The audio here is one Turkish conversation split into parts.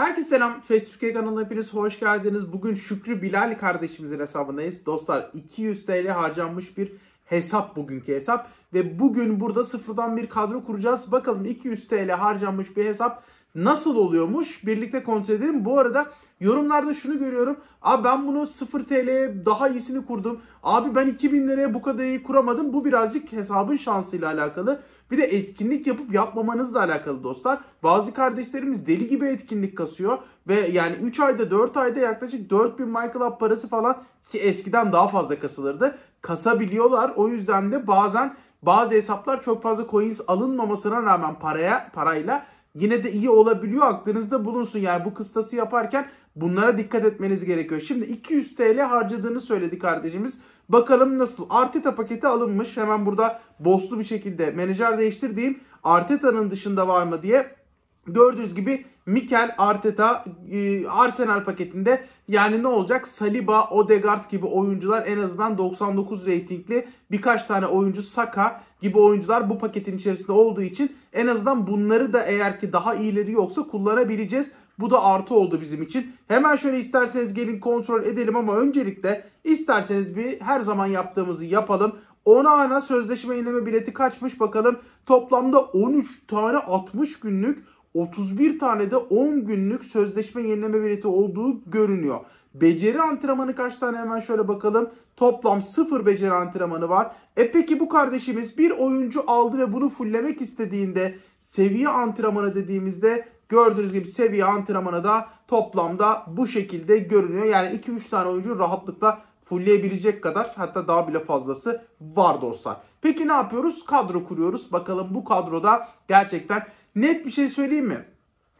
Herkese selam. Facebook kanalına hepiniz hoş geldiniz. Bugün Şükrü Bilal kardeşimizin hesabındayız. Dostlar 200 TL harcanmış bir hesap bugünkü hesap. Ve bugün burada sıfırdan bir kadro kuracağız. Bakalım 200 TL harcanmış bir hesap nasıl oluyormuş? Birlikte kontrol edelim. Bu arada Yorumlarda şunu görüyorum. Abi ben bunu 0 TL'ye daha iyisini kurdum. Abi ben 2000 liraya bu kadar iyi kuramadım. Bu birazcık hesabın şansıyla alakalı. Bir de etkinlik yapıp yapmamanızla alakalı dostlar. Bazı kardeşlerimiz deli gibi etkinlik kasıyor. Ve yani 3 ayda 4 ayda yaklaşık 4000 Michael Up parası falan ki eskiden daha fazla kasılırdı. Kasabiliyorlar. O yüzden de bazen bazı hesaplar çok fazla coins alınmamasına rağmen paraya parayla yine de iyi olabiliyor aklınızda bulunsun. Yani bu kıstası yaparken bunlara dikkat etmeniz gerekiyor. Şimdi 200 TL harcadığını söyledi kardeşimiz. Bakalım nasıl? Arteta paketi alınmış. Hemen burada boslu bir şekilde menajer değiştir diyeyim. Arteta'nın dışında var mı diye Gördüğünüz gibi Mikel Arteta e, Arsenal paketinde yani ne olacak? Saliba, Odegaard gibi oyuncular en azından 99 reytingli birkaç tane oyuncu Saka gibi oyuncular bu paketin içerisinde olduğu için en azından bunları da eğer ki daha iyileri yoksa kullanabileceğiz. Bu da artı oldu bizim için. Hemen şöyle isterseniz gelin kontrol edelim ama öncelikle isterseniz bir her zaman yaptığımızı yapalım. 10 ana sözleşme yenileme bileti kaçmış bakalım. Toplamda 13 tane 60 günlük 31 tane de 10 günlük sözleşme yenileme bileti olduğu görünüyor. Beceri antrenmanı kaç tane hemen şöyle bakalım. Toplam 0 beceri antrenmanı var. E peki bu kardeşimiz bir oyuncu aldı ve bunu fulllemek istediğinde seviye antrenmanı dediğimizde gördüğünüz gibi seviye antrenmanı da toplamda bu şekilde görünüyor. Yani 2-3 tane oyuncu rahatlıkla fullleyebilecek kadar hatta daha bile fazlası var dostlar. Peki ne yapıyoruz? Kadro kuruyoruz. Bakalım bu kadroda gerçekten net bir şey söyleyeyim mi?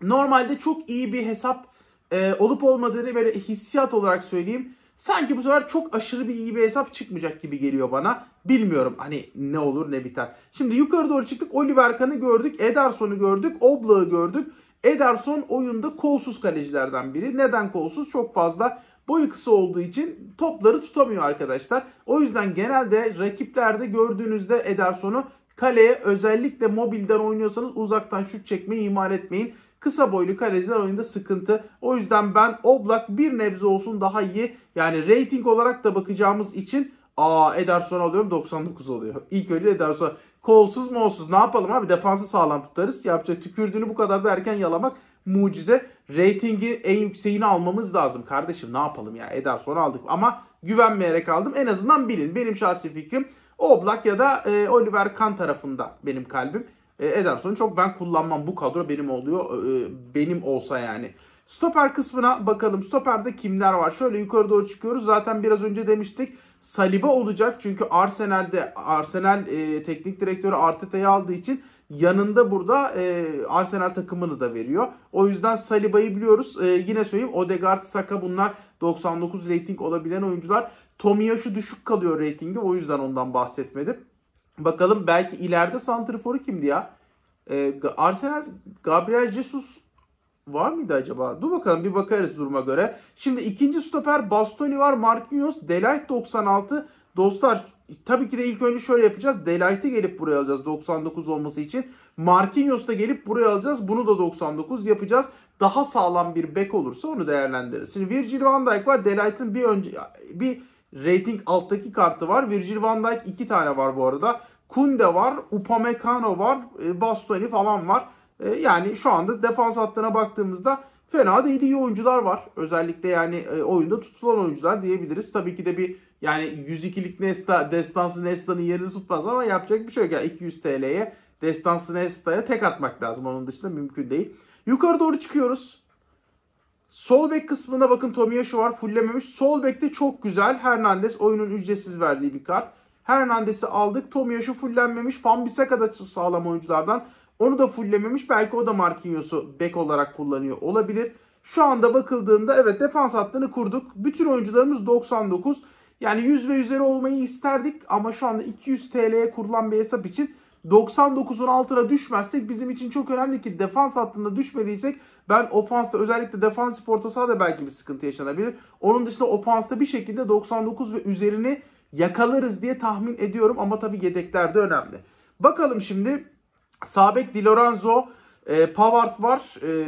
Normalde çok iyi bir hesap e, olup olmadığını böyle hissiyat olarak söyleyeyim. Sanki bu sefer çok aşırı bir iyi bir hesap çıkmayacak gibi geliyor bana. Bilmiyorum hani ne olur ne biter. Şimdi yukarı doğru çıktık. Oliver Kahn'ı gördük. Ederson'u gördük. Oblak'ı gördük. Ederson oyunda kolsuz kalecilerden biri. Neden kolsuz? Çok fazla boyu kısa olduğu için topları tutamıyor arkadaşlar. O yüzden genelde rakiplerde gördüğünüzde Ederson'u Kaleye özellikle mobilden oynuyorsanız uzaktan şut çekmeyi ihmal etmeyin. Kısa boylu kaleciler oyunda sıkıntı. O yüzden ben Oblak bir nebze olsun daha iyi. Yani rating olarak da bakacağımız için aa Ederson alıyorum 99 oluyor. İlk önce Ederson. Kolsuz molsuz ne yapalım abi defansı sağlam tutarız. Yapacak tükürdüğünü bu kadar da erken yalamak mucize. Ratingi en yükseğini almamız lazım kardeşim ne yapalım ya Ederson aldık ama güvenmeyerek aldım. En azından bilin benim şahsi fikrim Oblak ya da e, Oliver Kahn tarafında benim kalbim. E, Ederson'u çok ben kullanmam. Bu kadro benim oluyor. E, e, benim olsa yani. Stoper kısmına bakalım. Stoper'de kimler var? Şöyle yukarı doğru çıkıyoruz. Zaten biraz önce demiştik. Saliba olacak çünkü Arsenal'de Arsenal e, teknik direktörü Arteta'yı aldığı için yanında burada e, Arsenal takımını da veriyor. O yüzden Saliba'yı biliyoruz. E, yine söyleyeyim Odegaard, Saka bunlar 99 rating olabilen oyuncular. Tomiyasu düşük kalıyor ratingi. O yüzden ondan bahsetmedim. Bakalım belki ileride santriforu kimdi ya? E, Arsenal Gabriel Jesus var mıydı acaba? Dur bakalım bir bakarız duruma göre. Şimdi ikinci stoper Bastoni var. Marquinhos, Delight 96. Dostlar tabii ki de ilk önce şöyle yapacağız. Delight'i gelip buraya alacağız 99 olması için. Marquinhos da gelip buraya alacağız. Bunu da 99 yapacağız. Daha sağlam bir bek olursa onu değerlendiririz. Şimdi Virgil van Dijk var. Delight'in bir önce bir rating alttaki kartı var. Virgil van Dijk iki tane var bu arada. Kunde var, Upamecano var, e, Bastoni falan var. E, yani şu anda defans hattına baktığımızda fena değil iyi oyuncular var. Özellikle yani e, oyunda tutulan oyuncular diyebiliriz. Tabii ki de bir yani 102'lik Nesta, Destansı Nesta'nın yerini tutmaz ama yapacak bir şey yok. Yani 200 TL'ye Destansı Nesta'ya tek atmak lazım. Onun dışında mümkün değil. Yukarı doğru çıkıyoruz. Sol bek kısmına bakın Tomiyasu var. Fullememiş. Sol bekte çok güzel. Hernandez oyunun ücretsiz verdiği bir kart. Hernandez'i aldık. Tomiyasu fullenmemiş. Fan Bissaka da sağlam oyunculardan. Onu da fulllememiş. Belki o da Marquinhos'u bek olarak kullanıyor olabilir. Şu anda bakıldığında evet defans hattını kurduk. Bütün oyuncularımız 99. Yani 100 ve üzeri olmayı isterdik ama şu anda 200 TL'ye kurulan bir hesap için 99'un altına düşmezsek bizim için çok önemli ki defans hattında düşmediysek ben ofansta özellikle defansif orta sahada belki bir sıkıntı yaşanabilir. Onun dışında ofansta bir şekilde 99 ve üzerini yakalarız diye tahmin ediyorum ama tabii yedekler de önemli. Bakalım şimdi Sabek Di Lorenzo, e, Pavard var, e,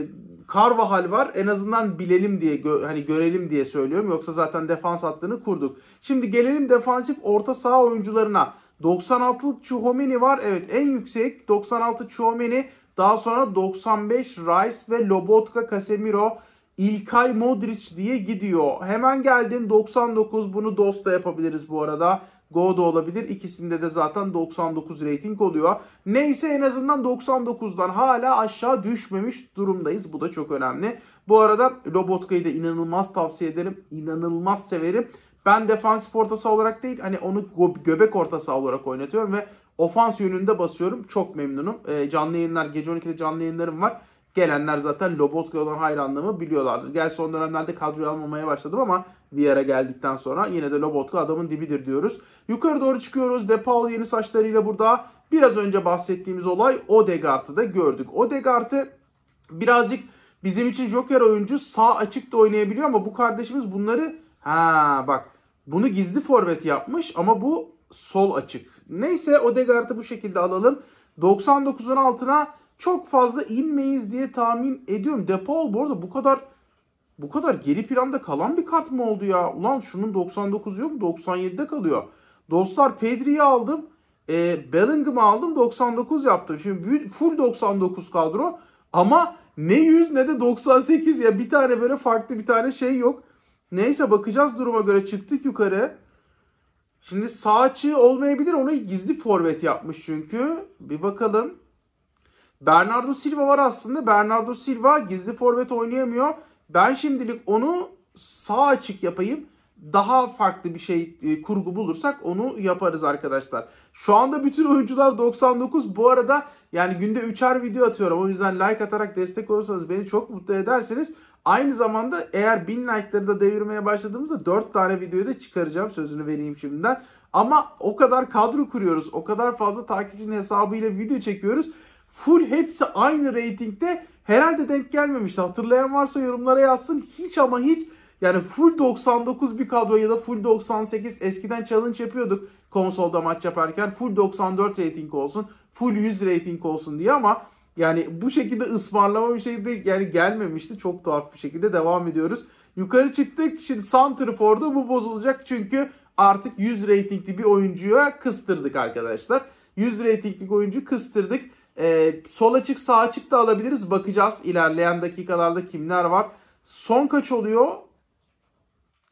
Carvajal var. En azından bilelim diye, gö- hani görelim diye söylüyorum. Yoksa zaten defans hattını kurduk. Şimdi gelelim defansif orta saha oyuncularına. 96'lık Chouameni var. Evet en yüksek 96 Chouameni. Daha sonra 95 Rice ve Lobotka Casemiro. İlkay Modric diye gidiyor. Hemen geldim 99 bunu Dosta yapabiliriz bu arada. Go da olabilir. İkisinde de zaten 99 rating oluyor. Neyse en azından 99'dan hala aşağı düşmemiş durumdayız. Bu da çok önemli. Bu arada Lobotka'yı da inanılmaz tavsiye ederim. İnanılmaz severim. Ben defansif orta olarak değil hani onu göbek ortası olarak oynatıyorum ve ofans yönünde basıyorum. Çok memnunum. E, canlı yayınlar gece 12'de canlı yayınlarım var gelenler zaten Lobotka olan hayranlığımı biliyorlardır. Gel son dönemlerde kadroyu almamaya başladım ama Vieira geldikten sonra yine de Lobotka adamın dibidir diyoruz. Yukarı doğru çıkıyoruz. Depaul yeni saçlarıyla burada. Biraz önce bahsettiğimiz olay Odegaard'ı da gördük. Odegaard'ı birazcık bizim için Joker oyuncu sağ açıkta oynayabiliyor ama bu kardeşimiz bunları ha bak bunu gizli forvet yapmış ama bu sol açık. Neyse Odegaard'ı bu şekilde alalım. 99'un altına çok fazla inmeyiz diye tahmin ediyorum. Depol bu arada bu kadar bu kadar geri planda kalan bir kart mı oldu ya? Ulan şunun 99 yok 97'de kalıyor. Dostlar Pedri'yi aldım. E, Bellingham'ı aldım 99 yaptım. Şimdi full 99 kadro ama ne 100 ne de 98 ya bir tane böyle farklı bir tane şey yok. Neyse bakacağız duruma göre çıktık yukarı. Şimdi sağ açığı olmayabilir onu gizli forvet yapmış çünkü. Bir bakalım. Bernardo Silva var aslında. Bernardo Silva gizli forvet oynayamıyor. Ben şimdilik onu sağ açık yapayım. Daha farklı bir şey e, kurgu bulursak onu yaparız arkadaşlar. Şu anda bütün oyuncular 99. Bu arada yani günde 3'er video atıyorum. O yüzden like atarak destek olursanız beni çok mutlu edersiniz. Aynı zamanda eğer 1000 like'ları da devirmeye başladığımızda 4 tane videoyu da çıkaracağım sözünü vereyim şimdiden. Ama o kadar kadro kuruyoruz. O kadar fazla takipçinin hesabıyla video çekiyoruz. Full hepsi aynı reytingde herhalde denk gelmemişti. Hatırlayan varsa yorumlara yazsın. Hiç ama hiç yani full 99 bir kadro ya da full 98 eskiden challenge yapıyorduk konsolda maç yaparken. Full 94 rating olsun, full 100 rating olsun diye ama yani bu şekilde ısmarlama bir şey de yani gelmemişti. Çok tuhaf bir şekilde devam ediyoruz. Yukarı çıktık. Şimdi Santrifor'da bu bozulacak çünkü artık 100 ratingli bir oyuncuya kıstırdık arkadaşlar. 100 ratinglik oyuncu kıstırdık. E, ee, sol açık sağ açık da alabiliriz. Bakacağız ilerleyen dakikalarda kimler var. Son kaç oluyor?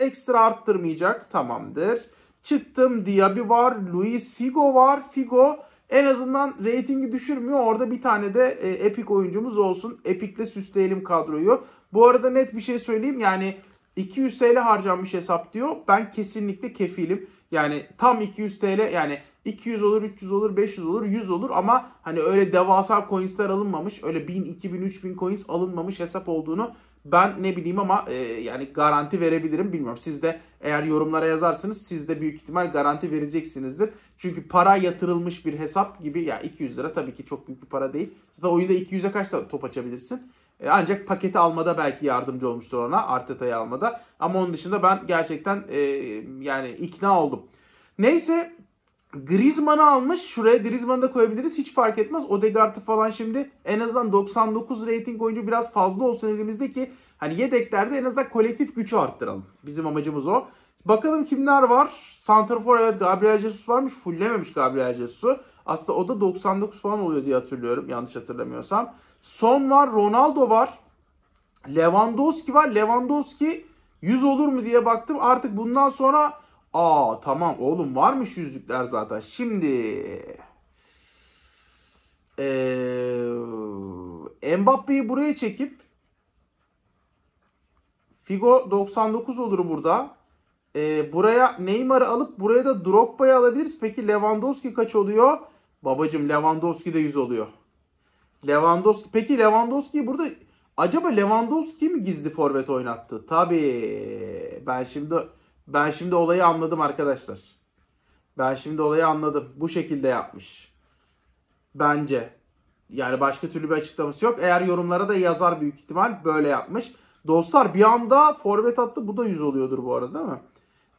Ekstra arttırmayacak. Tamamdır. Çıktım. Diaby var. Luis Figo var. Figo en azından reytingi düşürmüyor. Orada bir tane de e, Epic oyuncumuz olsun. Epikle süsleyelim kadroyu. Bu arada net bir şey söyleyeyim. Yani 200 TL harcanmış hesap diyor. Ben kesinlikle kefilim. Yani tam 200 TL yani 200 olur, 300 olur, 500 olur, 100 olur ama hani öyle devasa coinsler alınmamış. Öyle 1000, 2000, 3000 coins alınmamış hesap olduğunu ben ne bileyim ama e, yani garanti verebilirim bilmiyorum. Siz de eğer yorumlara yazarsınız siz de büyük ihtimal garanti vereceksinizdir. Çünkü para yatırılmış bir hesap gibi ya 200 lira tabii ki çok büyük bir para değil. Siz de oyunda 200'e kaç top açabilirsin? E, ancak paketi almada belki yardımcı olmuştur ona Arteta'yı almada. Ama onun dışında ben gerçekten e, yani ikna oldum. Neyse Griezmann'ı almış. Şuraya Griezmann'ı da koyabiliriz. Hiç fark etmez. Odegaard'ı falan şimdi en azından 99 rating oyuncu biraz fazla olsun elimizde ki hani yedeklerde en azından kolektif gücü arttıralım. Bizim amacımız o. Bakalım kimler var? Santrafor evet Gabriel Jesus varmış. Fullememiş Gabriel Jesus'u. Aslında o da 99 falan oluyor diye hatırlıyorum. Yanlış hatırlamıyorsam. Son var. Ronaldo var. Lewandowski var. Lewandowski 100 olur mu diye baktım. Artık bundan sonra Aa tamam oğlum varmış yüzlükler zaten. Şimdi ee, Mbappe'yi buraya çekip Figo 99 olur burada. Ee, buraya Neymar'ı alıp buraya da Drogba'yı alabiliriz. Peki Lewandowski kaç oluyor? Babacım Lewandowski de 100 oluyor. Lewandowski. Peki Lewandowski burada acaba Lewandowski mi gizli forvet oynattı? Tabii. Ben şimdi ben şimdi olayı anladım arkadaşlar. Ben şimdi olayı anladım. Bu şekilde yapmış. Bence. Yani başka türlü bir açıklaması yok. Eğer yorumlara da yazar büyük ihtimal böyle yapmış. Dostlar bir anda forvet attı. Bu da 100 oluyordur bu arada değil mi?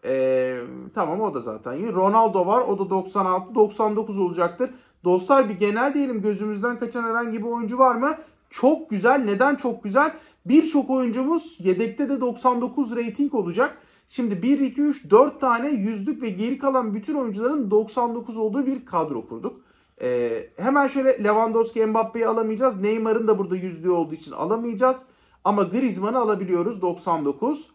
Ee, tamam o da zaten. Ronaldo var. O da 96, 99 olacaktır. Dostlar bir genel diyelim gözümüzden kaçan herhangi bir oyuncu var mı? Çok güzel. Neden çok güzel? Birçok oyuncumuz yedekte de 99 rating olacak. Şimdi 1, 2, 3, 4 tane yüzlük ve geri kalan bütün oyuncuların 99 olduğu bir kadro kurduk. Ee, hemen şöyle Lewandowski, Mbappe'yi alamayacağız. Neymar'ın da burada yüzlüğü olduğu için alamayacağız. Ama Griezmann'ı alabiliyoruz 99.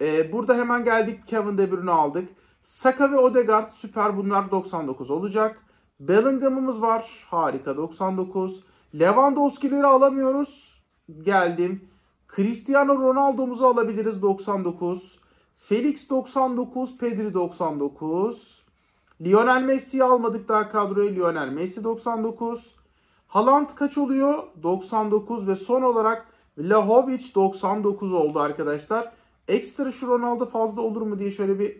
Ee, burada hemen geldik Kevin De Bruyne aldık. Saka ve Odegaard süper bunlar 99 olacak. Bellingham'ımız var harika 99. Lewandowski'leri alamıyoruz. Geldim. Cristiano Ronaldo'muzu alabiliriz 99. Felix 99, Pedri 99. Lionel Messi'yi almadık daha kadroya. Lionel Messi 99. Haaland kaç oluyor? 99 ve son olarak Vlahovic 99 oldu arkadaşlar. Ekstra şu Ronaldo fazla olur mu diye şöyle bir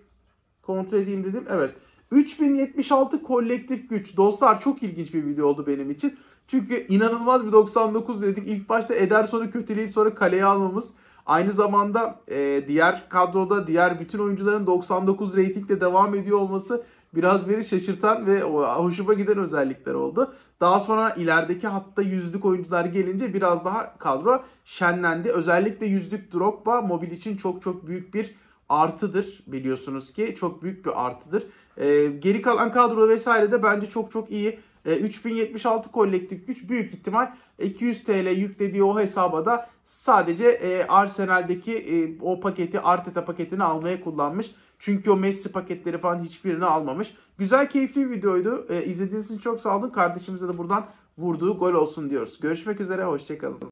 kontrol edeyim dedim. Evet. 3076 kolektif güç. Dostlar çok ilginç bir video oldu benim için. Çünkü inanılmaz bir 99 dedik. İlk başta Ederson'u kötüleyip sonra kaleye almamız. Aynı zamanda e, diğer kadroda diğer bütün oyuncuların 99 reytingle devam ediyor olması biraz beni şaşırtan ve hoşuma giden özellikler oldu. Daha sonra ilerideki hatta yüzlük oyuncular gelince biraz daha kadro şenlendi. Özellikle yüzlük Drogba mobil için çok çok büyük bir artıdır biliyorsunuz ki çok büyük bir artıdır. Ee, geri kalan kadro vesaire de bence çok çok iyi. E, 3076 kolektif güç büyük ihtimal 200 TL yüklediği o hesaba da sadece e, Arsenal'deki e, o paketi Arteta paketini almaya kullanmış. Çünkü o Messi paketleri falan hiçbirini almamış. Güzel keyifli bir videoydu. E, izlediğiniz için çok sağ olun. Kardeşimize de buradan vurduğu gol olsun diyoruz. Görüşmek üzere. Hoşçakalın.